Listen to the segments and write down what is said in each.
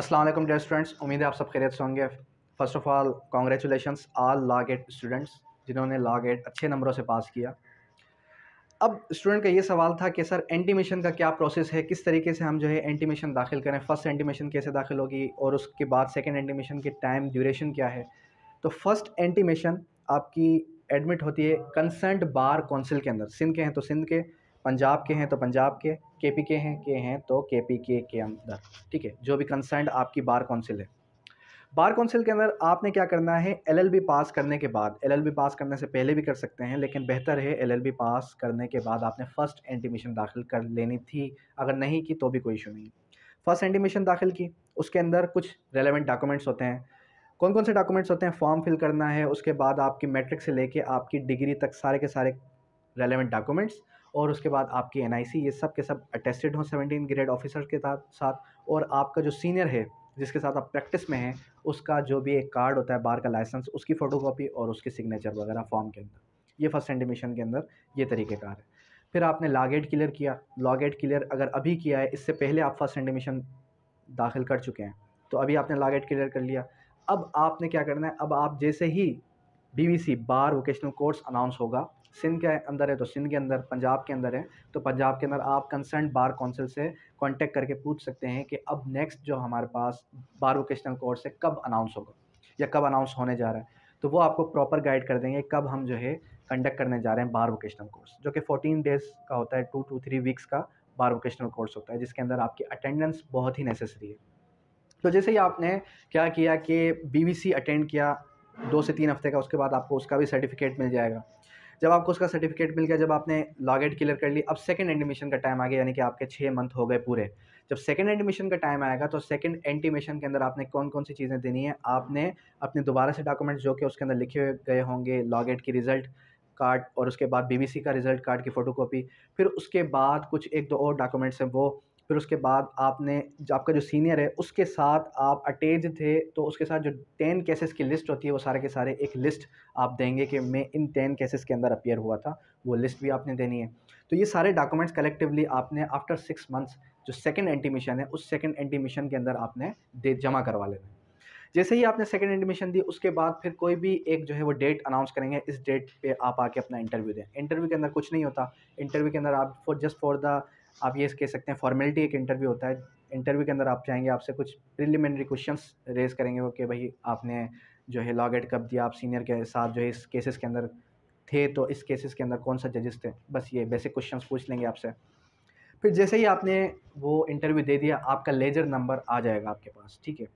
अस्सलाम वालेकुम dear students उम्मीद है आप सब खैरियत से होंगे first of all congratulation all law GAT students जिन्होंने लॉ गेट अच्छे नंबरों से पास किया अब स्टूडेंट का ये सवाल था कि सर एंटीमेशन का क्या प्रोसेस है किस तरीके से हम जो है एंटीमेशन दाखिल करें फर्स्ट एंटीमेशन कैसे दाखिल होगी और उसके बाद सेकेंड एंटीमेशन की टाइम ड्यूरेशन क्या है तो फर्स्ट एंटीमेशन आपकी एडमिट होती है कंसर्ट बार कौंसिल के अंदर सिंध के हैं तो सिंध के पंजाब के हैं तो पंजाब के के पी के हैं के हैं तो के पी के के अंदर ठीक है जो भी कंसर्न आपकी बार काउंसिल है बार काउंसिल के अंदर आपने क्या करना है एलएलबी पास करने के बाद एलएलबी पास करने से पहले भी कर सकते हैं लेकिन बेहतर है एलएलबी पास करने के बाद आपने फ़र्स्ट एंटीमिशन दाखिल कर लेनी थी अगर नहीं की तो भी कोई इशू नहीं फ़र्स्ट एंटीमिशन दाखिल की उसके अंदर कुछ रेलिवेंट डॉक्यूमेंट्स होते हैं कौन कौन से डॉक्यूमेंट्स होते हैं फॉर्म फिल करना है उसके बाद आपकी मैट्रिक से लेके आपकी डिग्री तक सारे के सारे रेलिवेंट डॉक्यूमेंट्स और उसके बाद आपकी एन ये सब के सब अटेस्टेड हों सेवेंटीन ग्रेड ऑफिसर के साथ और आपका जो सीनियर है जिसके साथ आप प्रैक्टिस में हैं उसका जो भी एक कार्ड होता है बार का लाइसेंस उसकी फ़ोटोकॉपी और उसके सिग्नेचर वगैरह फॉर्म के अंदर ये फर्स्ट एंडमिशन के अंदर ये तरीक़ेकार है फिर आपने लागेट क्लियर किया लॉगेट क्लियर अगर अभी किया है इससे पहले आप फर्स्ट एंडमिशन दाखिल कर चुके हैं तो अभी आपने लागेट क्लियर कर लिया अब आपने क्या करना है अब आप जैसे ही BVC bar vocational course announce होगा सिंध के अंदर है तो सिंध के अंदर पंजाब के अंदर है तो पंजाब के अंदर आप कंसर्न बार काउंसिल से कांटेक्ट करके पूछ सकते हैं कि अब नेक्स्ट जो हमारे पास बार वोकेशनल कोर्स है कब अनाउंस होगा या कब अनाउंस होने जा रहा है तो वो आपको प्रॉपर गाइड कर देंगे कब हम जो है कंडक्ट करने जा रहे हैं बार वोकेशनल कोर्स जो कि फोर्टीन डेज़ का होता है टू टू थ्री वीक्स का बार वोकेशनल कोर्स होता है जिसके अंदर आपकी अटेंडेंस बहुत ही नेसेसरी है तो जैसे ही आपने क्या किया कि बीवीसी अटेंड किया दो से तीन हफ्ते का उसके बाद आपको उसका भी सर्टिफिकेट मिल जाएगा जब आपको उसका सर्टिफिकेट मिल गया जब आपने लॉग एड क्लियर कर ली अब सेकंड एडमिशन का टाइम आ गया यानी कि आपके छः मंथ हो गए पूरे जब सेकंड एडमिशन का टाइम आएगा तो सेकंड एंटीमेशन के अंदर आपने कौन कौन सी चीज़ें देनी है आपने अपने दोबारा से डॉक्यूमेंट्स जो कि उसके अंदर लिखे गए होंगे लॉग एड की रिज़ल्ट कार्ड और उसके बाद बीबीसी का रिज़ल्ट कार्ड की फ़ोटोकॉपी फिर उसके बाद कुछ एक दो और डॉक्यूमेंट्स हैं वो फिर उसके बाद आपने जो आपका जो सीनियर है उसके साथ आप अटैच थे तो उसके साथ जो टेन केसेस की लिस्ट होती है वो सारे के सारे एक लिस्ट आप देंगे कि मैं इन टेन केसेस के अंदर अपियर हुआ था वो लिस्ट भी आपने देनी है तो ये सारे डॉक्यूमेंट्स कलेक्टिवली आपने आफ्टर सिक्स मंथ्स जो सेकेंड एंटीमिशन है उस सेकेंड एंटीमिशन के अंदर आपने दे जमा करवा लेना है जैसे ही आपने सेकेंड एडमिशन दी उसके बाद फिर कोई भी एक जो है वो डेट अनाउंस करेंगे इस डेट पे आप आके अपना इंटरव्यू दें इंटरव्यू के अंदर कुछ नहीं होता इंटरव्यू के अंदर आप फॉर जस्ट फॉर द आप ये कह सकते हैं फॉर्मेलिटी एक इंटरव्यू होता है इंटरव्यू के अंदर आप जाएंगे आपसे कुछ प्रिलिमिनरी क्वेश्चन रेज करेंगे वो कि भाई आपने जो है लॉग एड कब दिया आप सीनियर के साथ जो है इस केसेस के अंदर थे तो इस केसेस के अंदर कौन सा जजेस थे बस ये बेसिक क्वेश्चंस पूछ लेंगे आपसे फिर जैसे ही आपने वो इंटरव्यू दे दिया आपका लेजर नंबर आ जाएगा आपके पास ठीक है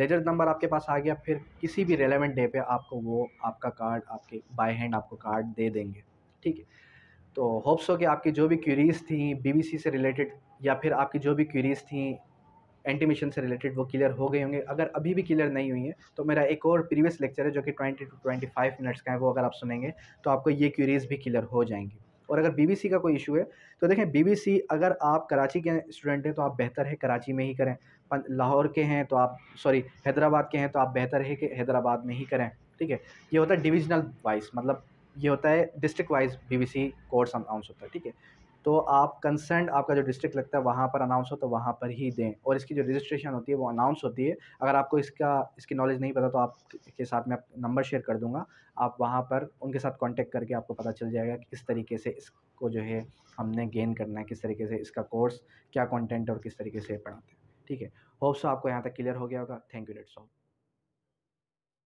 लेजर नंबर आपके पास आ गया फिर किसी भी रेलेवेंट डे पे आपको वो आपका कार्ड आपके बाय हैंड आपको कार्ड दे देंगे ठीक है तो होप्स हो कि आपकी जो भी क्यूरीज़ थी बीबीसी से रिलेटेड या फिर आपकी जो भी क्यूरीज़ थी एंटी मिशन से रिलेटेड वो क्लियर हो गए होंगे अगर अभी भी क्लियर नहीं हुई है तो मेरा एक और प्रीवियस लेक्चर है जो कि twenty two twenty five minutes का है वो अगर आप सुनेंगे तो आपको ये क्यूरीज़ भी क्लियर हो जाएंगी और अगर बीबीसी का कोई इशू है तो देखें बीबीसी अगर आप कराची के स्टूडेंट हैं तो आप बेहतर है कराची में ही करें लाहौर के हैं तो आप सॉरी हैदराबाद के हैं तो आप बेहतर है कि हैदराबाद में ही करें ठीक है ये होता है डिविजनल वाइज मतलब ये होता है district wise BVC course announce होता है ठीक है तो आप कंसर्न आपका जो डिस्ट्रिक्ट लगता है वहाँ पर अनाउंस हो तो वहाँ पर ही दें और इसकी जो रजिस्ट्रेशन होती है वो अनाउंस होती है अगर आपको इसका इसकी नॉलेज नहीं पता तो आप के साथ मैं नंबर शेयर कर दूँगा आप वहाँ पर उनके साथ कांटेक्ट करके आपको पता चल जाएगा कि किस तरीके से इसको जो है हमने गेन करना है किस तरीके से इसका कोर्स क्या कॉन्टेंट और किस तरीके से पढ़ाते हैं ठीक है होप्स आपको यहाँ तक क्लियर हो गया होगा थैंक यू लेट्स ऑल